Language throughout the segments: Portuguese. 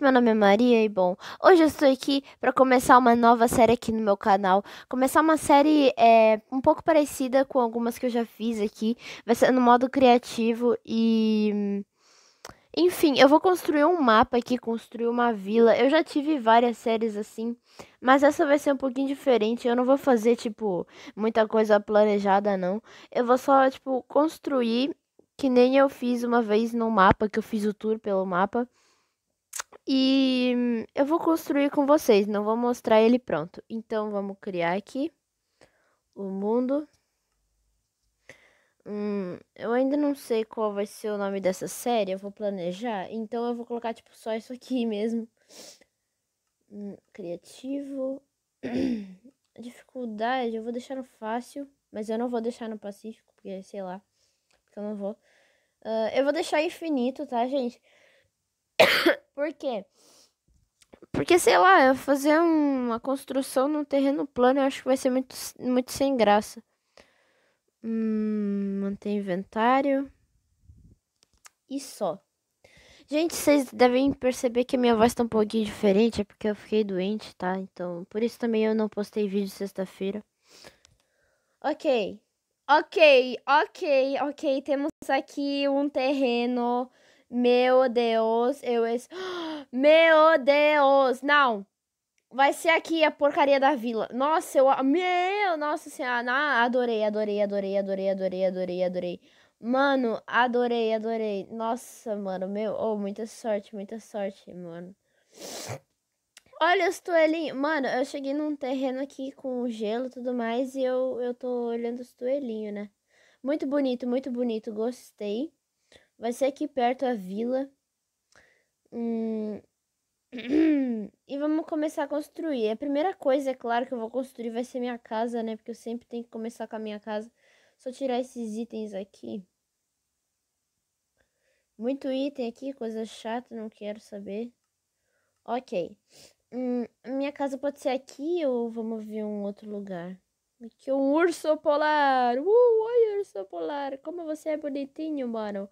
Meu nome é Maria e bom, hoje eu estou aqui para começar uma nova série aqui no meu canal. Começar uma série é, um pouco parecida com algumas que eu já fiz aqui, vai ser no modo criativo e. Enfim, eu vou construir um mapa aqui, construir uma vila. Eu já tive várias séries assim, mas essa vai ser um pouquinho diferente. Eu não vou fazer, tipo, muita coisa planejada, não. Eu vou só, tipo, construir, que nem eu fiz uma vez no mapa, que eu fiz o tour pelo mapa. E eu vou construir com vocês, não vou mostrar ele pronto. Então, vamos criar aqui o mundo. Hum, eu ainda não sei qual vai ser o nome dessa série, eu vou planejar. Então, eu vou colocar, tipo, só isso aqui mesmo. Hum, criativo. Dificuldade, eu vou deixar no fácil, mas eu não vou deixar no pacífico, porque, sei lá, porque eu não vou. Uh, eu vou deixar infinito, tá, gente? Por quê? Porque, sei lá, fazer uma construção num terreno plano eu acho que vai ser muito, muito sem graça. Hum, manter inventário. E só. Gente, vocês devem perceber que a minha voz tá um pouquinho diferente, é porque eu fiquei doente, tá? Então, por isso também eu não postei vídeo sexta-feira. Ok. Ok, ok, ok. Temos aqui um terreno meu Deus, eu. Es... Meu Deus! Não! Vai ser aqui a porcaria da vila. Nossa, eu. Meu, nossa senhora. adorei, adorei, adorei, adorei, adorei, adorei, adorei. Mano, adorei, adorei. Nossa, mano, meu. Oh, muita sorte, muita sorte, mano. Olha os toelhinhos. Mano, eu cheguei num terreno aqui com gelo e tudo mais. E eu, eu tô olhando os toelhinhos, né? Muito bonito, muito bonito. Gostei. Vai ser aqui perto a vila. Hum... e vamos começar a construir. A primeira coisa, é claro, que eu vou construir vai ser minha casa, né? Porque eu sempre tenho que começar com a minha casa. Só tirar esses itens aqui. Muito item aqui, coisa chata, não quero saber. Ok. Hum, minha casa pode ser aqui ou vamos ver um outro lugar? Que um urso polar. Uh, oi, urso polar. Como você é bonitinho, mano.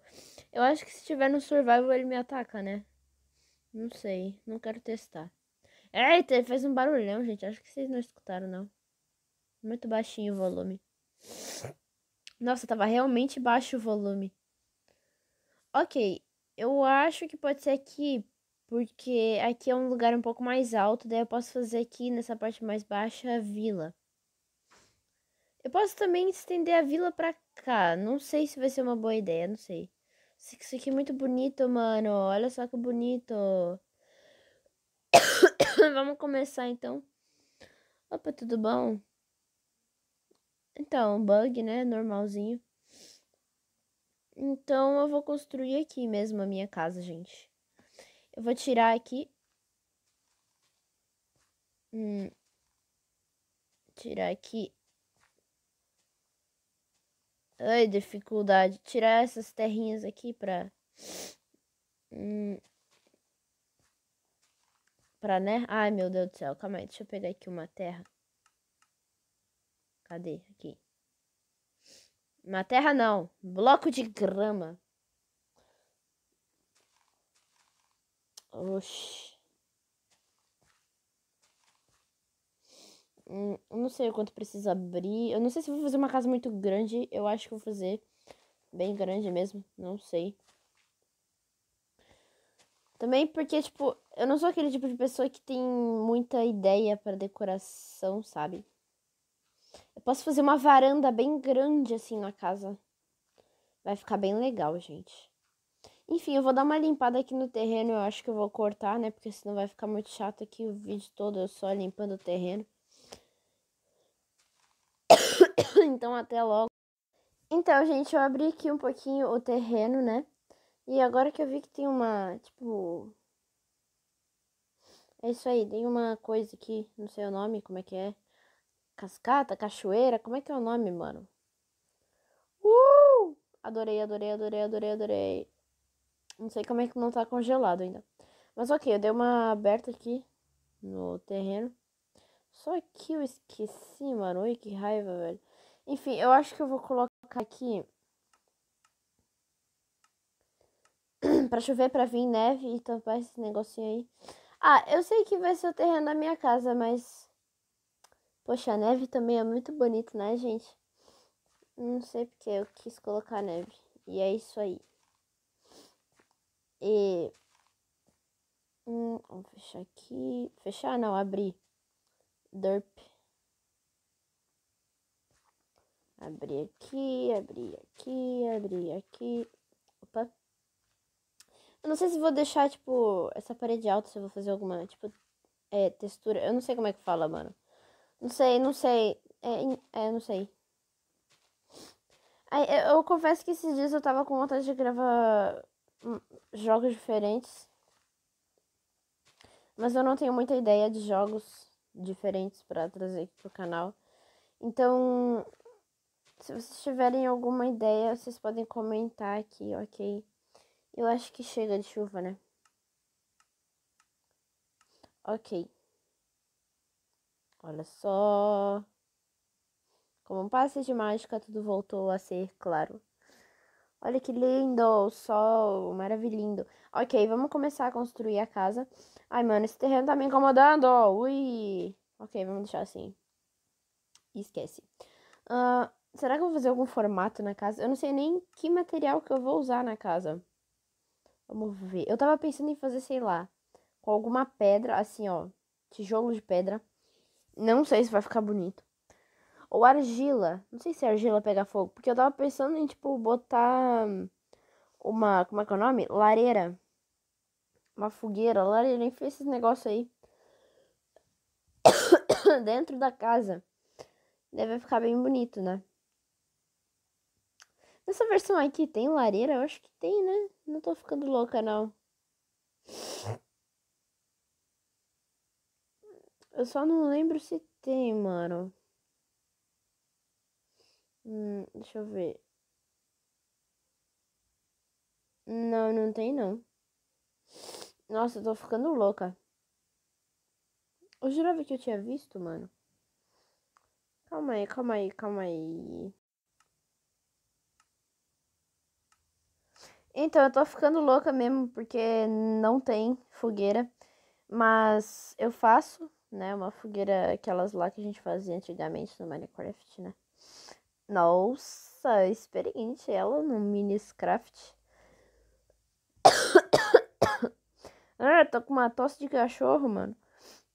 Eu acho que se tiver no survival ele me ataca, né? Não sei. Não quero testar. Eita, ele fez um barulhão, gente. Acho que vocês não escutaram, não. Muito baixinho o volume. Nossa, tava realmente baixo o volume. Ok. Eu acho que pode ser aqui, porque aqui é um lugar um pouco mais alto. Daí eu posso fazer aqui, nessa parte mais baixa, a vila. Eu posso também estender a vila pra cá. Não sei se vai ser uma boa ideia, não sei. Isso aqui é muito bonito, mano. Olha só que bonito. Vamos começar, então. Opa, tudo bom? Então, bug, né? Normalzinho. Então, eu vou construir aqui mesmo a minha casa, gente. Eu vou tirar aqui. Hum. Tirar aqui Ai, dificuldade. Tirar essas terrinhas aqui pra... Hum, pra, né? Ai, meu Deus do céu. Calma aí, deixa eu pegar aqui uma terra. Cadê? Aqui. Uma terra não. Bloco de grama. Oxi. Hum, eu não sei o quanto precisa abrir. Eu não sei se vou fazer uma casa muito grande. Eu acho que vou fazer bem grande mesmo. Não sei. Também porque, tipo, eu não sou aquele tipo de pessoa que tem muita ideia para decoração, sabe? Eu posso fazer uma varanda bem grande assim na casa. Vai ficar bem legal, gente. Enfim, eu vou dar uma limpada aqui no terreno. Eu acho que eu vou cortar, né? Porque senão vai ficar muito chato aqui o vídeo todo eu só limpando o terreno. então, até logo. Então, gente, eu abri aqui um pouquinho o terreno, né? E agora que eu vi que tem uma, tipo... É isso aí, tem uma coisa aqui, não sei o nome, como é que é? Cascata, cachoeira, como é que é o nome, mano? Uh! Adorei, adorei, adorei, adorei, adorei. Não sei como é que não tá congelado ainda. Mas ok, eu dei uma aberta aqui no terreno. Só que eu esqueci, mano. Ui, que raiva, velho. Enfim, eu acho que eu vou colocar aqui. pra chover, pra vir neve e tampar esse negocinho aí. Ah, eu sei que vai ser o terreno da minha casa, mas. Poxa, a neve também é muito bonito, né, gente? Não sei porque eu quis colocar neve. E é isso aí. E. Hum, vamos fechar aqui. Fechar não, abrir. Derp. Abri aqui, abri aqui, abri aqui. Opa. Eu não sei se vou deixar, tipo, essa parede alta, se eu vou fazer alguma, tipo, é, textura. Eu não sei como é que fala, mano. Não sei, não sei. É, é não sei. Aí, eu, confesso que esses dias eu tava com vontade de gravar hum, jogos diferentes. Mas eu não tenho muita ideia de jogos diferentes para trazer aqui pro canal. Então, se vocês tiverem alguma ideia, vocês podem comentar aqui, ok? Eu acho que chega de chuva, né? Ok. Olha só. Como um passe de mágica, tudo voltou a ser claro. Olha que lindo, o sol, maravilhoso. Ok, vamos começar a construir a casa. Ai, mano, esse terreno tá me incomodando. Ui. Ok, vamos deixar assim. Esquece. Uh, Será que eu vou fazer algum formato na casa? Eu não sei nem que material que eu vou usar na casa. Vamos ver. Eu tava pensando em fazer, sei lá, com alguma pedra, assim, ó. Tijolo de pedra. Não sei se vai ficar bonito. Ou argila. Não sei se a argila pega fogo. Porque eu tava pensando em, tipo, botar uma. Como é que é o nome? Lareira. Uma fogueira. Lareira, enfim, esses negócios aí. Dentro da casa. Deve ficar bem bonito, né? essa versão aqui tem lareira? Eu acho que tem, né? Não tô ficando louca, não. Eu só não lembro se tem, mano. Hum, deixa eu ver. Não, não tem, não. Nossa, eu tô ficando louca. Eu jurava que eu tinha visto, mano. Calma aí, calma aí, calma aí. Então, eu tô ficando louca mesmo, porque não tem fogueira. Mas eu faço, né? Uma fogueira, aquelas lá que a gente fazia antigamente no Minecraft, né? Nossa, experiente ela no Miniscraft. ah, tô com uma tosse de cachorro, mano.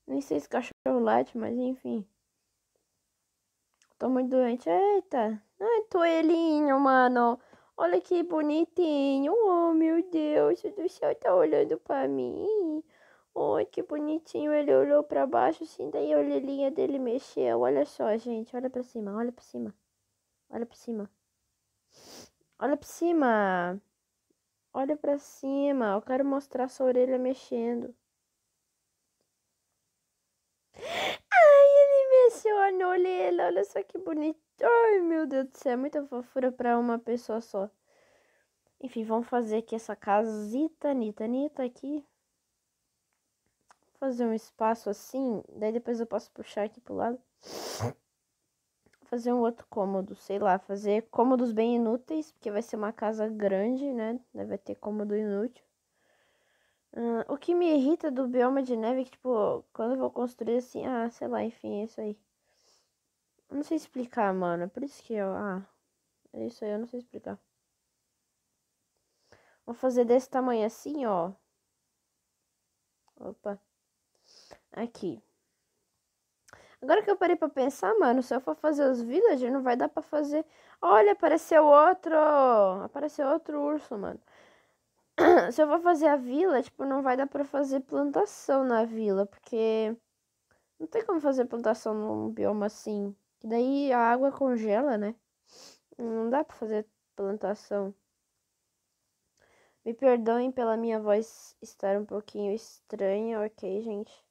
Nem sei se cachorro late, mas enfim. Tô muito doente. Eita. Ai, toelhinho, mano. Olha que bonitinho. Oh, meu Deus do céu, tá olhando pra mim. Olha que bonitinho. Ele olhou pra baixo assim, daí a orelhinha dele mexeu. Olha só, gente. Olha pra cima, olha pra cima. Olha pra cima. Olha pra cima. Olha pra cima. Eu quero mostrar sua orelha mexendo. Ai, ele mexeu a orelha. Olha só que bonitinho. Ai, meu Deus do céu, é muita fofura para uma pessoa só. Enfim, vamos fazer aqui essa casita, Anitta, Anitta aqui. Vou fazer um espaço assim, daí depois eu posso puxar aqui pro lado. Fazer um outro cômodo, sei lá, fazer cômodos bem inúteis, porque vai ser uma casa grande, né? Deve ter cômodo inútil. Uh, o que me irrita do bioma de neve é que, tipo, quando eu vou construir assim, ah, sei lá, enfim, é isso aí. Eu não sei explicar, mano. É por isso que eu. Ah. É isso aí, eu não sei explicar. Vou fazer desse tamanho assim, ó. Opa. Aqui. Agora que eu parei pra pensar, mano, se eu for fazer os villagers, não vai dar pra fazer. Olha, apareceu outro! Apareceu outro urso, mano. se eu for fazer a vila, tipo, não vai dar pra fazer plantação na vila, porque. Não tem como fazer plantação num bioma assim. Que daí a água congela, né? Não dá pra fazer plantação. Me perdoem pela minha voz estar um pouquinho estranha, ok, gente?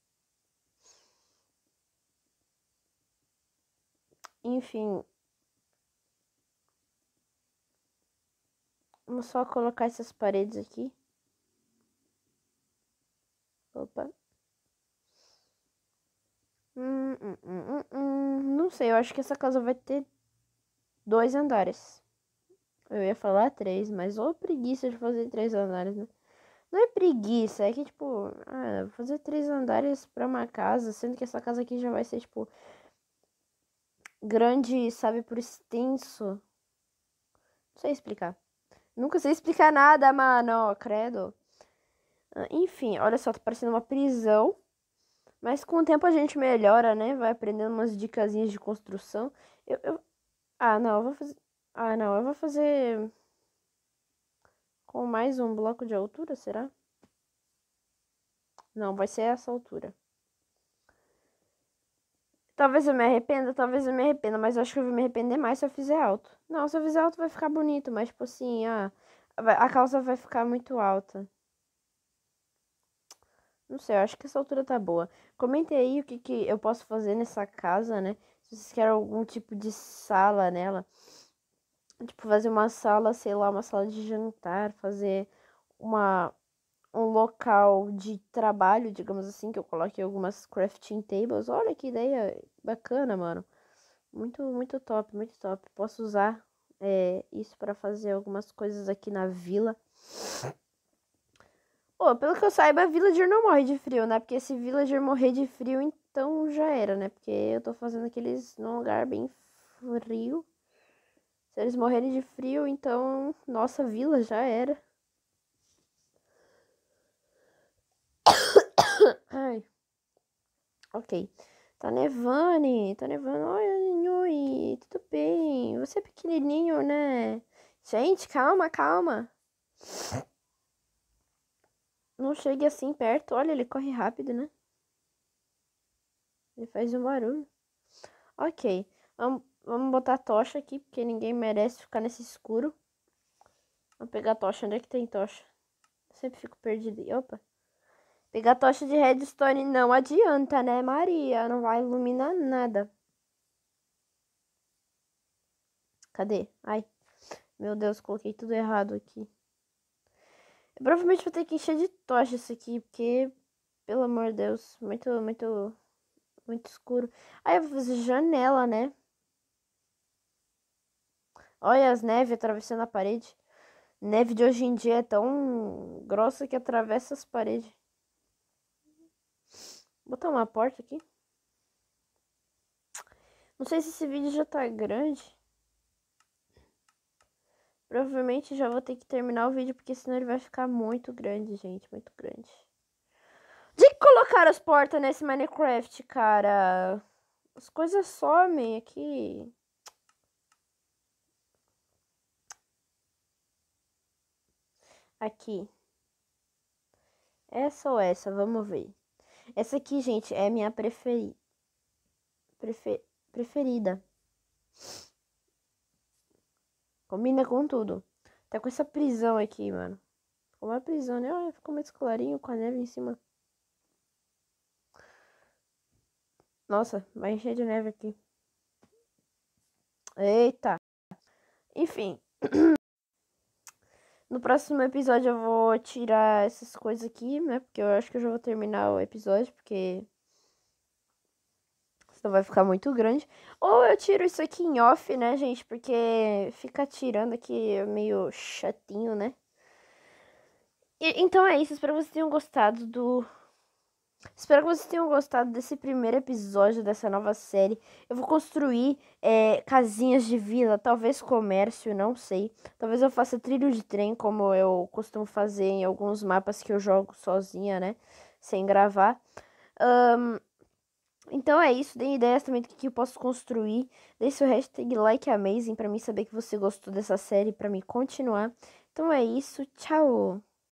Enfim. Vamos só colocar essas paredes aqui. Opa. sei, eu acho que essa casa vai ter dois andares. Eu ia falar três, mas ou preguiça de fazer três andares, né? Não é preguiça, é que, tipo, ah, fazer três andares pra uma casa, sendo que essa casa aqui já vai ser, tipo, grande, sabe, por extenso. Não sei explicar. Nunca sei explicar nada, mano, credo. Ah, enfim, olha só, tá parecendo uma prisão. Mas com o tempo a gente melhora, né? Vai aprendendo umas dicasinhas de construção. Eu, eu... Ah, não, eu vou fazer. Ah, não, eu vou fazer. Com mais um bloco de altura, será? Não, vai ser essa altura. Talvez eu me arrependa, talvez eu me arrependa, mas eu acho que eu vou me arrepender mais se eu fizer alto. Não, se eu fizer alto vai ficar bonito, mas tipo assim, a, ah, a calça vai ficar muito alta. Não sei, eu acho que essa altura tá boa. Comentem aí o que, que eu posso fazer nessa casa, né? Se vocês querem algum tipo de sala nela. Tipo, fazer uma sala, sei lá, uma sala de jantar, fazer uma um local de trabalho, digamos assim, que eu coloque algumas crafting tables. Olha que ideia bacana, mano. Muito, muito top, muito top. Posso usar é, isso para fazer algumas coisas aqui na vila. Pô, pelo que eu saiba, a villager não morre de frio, né? Porque se villager morrer de frio, então já era, né? Porque eu tô fazendo aqueles num lugar bem frio. Se eles morrerem de frio, então nossa vila já era. Ai. Ok. Tá nevando, tá nevando. Oi, oi, tudo bem? Você é pequenininho, né? Gente, calma, calma não chegue assim perto. Olha, ele corre rápido, né? Ele faz um barulho. Ok. Vamos, botar a tocha aqui, porque ninguém merece ficar nesse escuro. Vamos pegar a tocha. Onde é que tem tocha? Eu sempre fico perdido. Opa. Pegar a tocha de redstone não adianta, né, Maria? Não vai iluminar nada. Cadê? Ai. Meu Deus, coloquei tudo errado aqui. Eu provavelmente vou ter que encher de tocha isso aqui, porque, pelo amor de Deus, muito, muito, muito escuro. Aí eu vou fazer janela, né? Olha as neves atravessando a parede. Neve de hoje em dia é tão grossa que atravessa as paredes. Vou botar uma porta aqui. Não sei se esse vídeo já tá grande. Provavelmente já vou ter que terminar o vídeo, porque senão ele vai ficar muito grande, gente. Muito grande. De colocar as portas nesse Minecraft, cara. As coisas somem aqui. Aqui. Essa ou essa? Vamos ver. Essa aqui, gente, é minha preferi... Prefer... preferida. Preferida. Combina com tudo. Tá com essa prisão aqui, mano. Ficou uma prisão, né? Olha, ficou mais clarinho com a neve em cima. Nossa, vai encher de neve aqui. Eita. Enfim. No próximo episódio eu vou tirar essas coisas aqui, né? Porque eu acho que eu já vou terminar o episódio, porque senão vai ficar muito grande. Ou eu tiro isso aqui em off, né, gente? Porque ficar tirando aqui é meio chatinho, né? E, então é isso. Espero que vocês tenham gostado do. Espero que vocês tenham gostado desse primeiro episódio dessa nova série. Eu vou construir é, casinhas de vila, talvez comércio, não sei. Talvez eu faça trilho de trem, como eu costumo fazer em alguns mapas que eu jogo sozinha, né? Sem gravar. Um, então é isso, deem ideias também do que, que eu posso construir. Deixe o hashtag likeamazing para mim saber que você gostou dessa série, para me continuar. Então é isso, tchau!